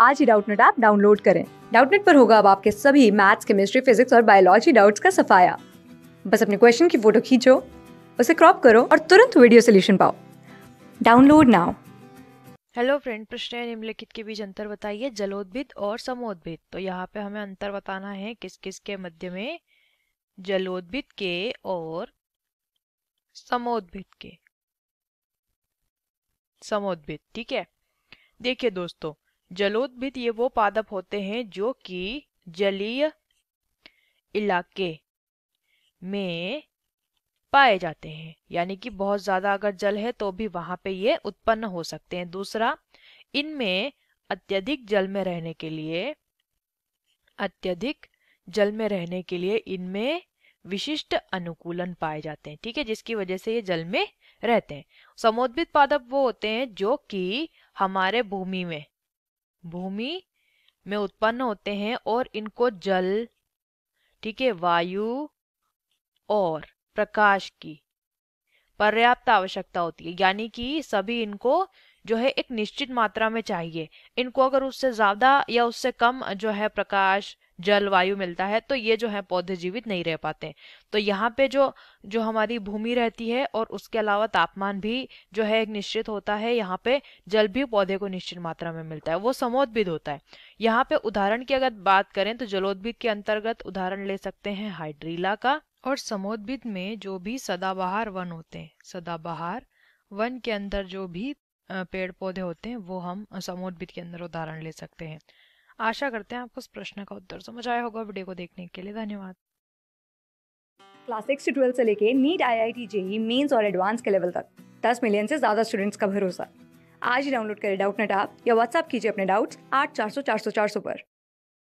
आज ही Doubtnut app download करें डाउटनेट पर होगा अब आपके सभी मैथ्स केमिस्ट्री फिजिक्स और बायोलॉजी डाउट्स का सफाया बस अपने क्वेश्चन की फोटो खींचो उसे क्रॉप करो और तुरंत वीडियो सोल्यूशन पाओ डाउनलोड नाउ हेलो फ्रेंड प्रश्न है निम्नलिखित के बीच अंतर बताइए जलोद्भिद और समोद्भिद तो यहाँ पे हमें अंतर बताना है किस किस के मध्य में जलोद्भिद के और समोद्भिद के समोद्भिद ठीक है देखिए दोस्तों जलोदभित ये वो पादप होते हैं जो कि जलीय इलाके में पाए जाते हैं यानी कि बहुत ज़्यादा अगर जल है तो भी वहां पे ये उत्पन्न हो सकते हैं दूसरा इनमें अत्यधिक जल में रहने के लिए अत्यधिक जल में रहने के लिए इनमें विशिष्ट अनुकूलन पाए जाते हैं ठीक है जिसकी वजह से ये जल में रहते हैं समोद्भित पादप वो होते हैं जो कि हमारे भूमि में भूमि में उत्पन्न होते हैं और इनको जल ठीक है वायु और प्रकाश की पर्याप्त आवश्यकता होती है यानी कि सभी इनको जो है एक निश्चित मात्रा में चाहिए इनको अगर उससे ज़्यादा या उससे कम जो है प्रकाश जल वायु मिलता है तो ये जो है पौधे जीवित नहीं रह पाते तो यहाँ पे जो जो हमारी भूमि रहती है और उसके अलावा तापमान भी जो है एक निश्चित होता है यहाँ पे जल भी पौधे को निश्चित मात्रा में मिलता है वो समोद्भिद होता है यहाँ पे उदाहरण की अगर बात करें तो जलोद्भिद के अंतर्गत उदाहरण ले सकते हैं हाइड्रीला का और समोद्भिद में जो भी सदाबहार वन होते हैं सदाबहार वन के अंदर जो भी पेड़ पौधे होते हैं वो हम समोद्भिद के अंदर उदाहरण ले सकते हैं आशा करते हैं आपको इस प्रश्न का उत्तर समझ आया होगा वीडियो को देखने के लिए धन्यवाद क्लास सिक्स से ट्वेल्थ से लेके NEET I I T JEE mains और एडवांस के लेवल तक दस मिलियन से ज्यादा स्टूडेंट्स का भरोसा आज ही डाउनलोड करें डाउट नेट आप या व्हाट्सअप कीजिए अपने डाउट्स आठ चार सौ चार सौ चार सौ पर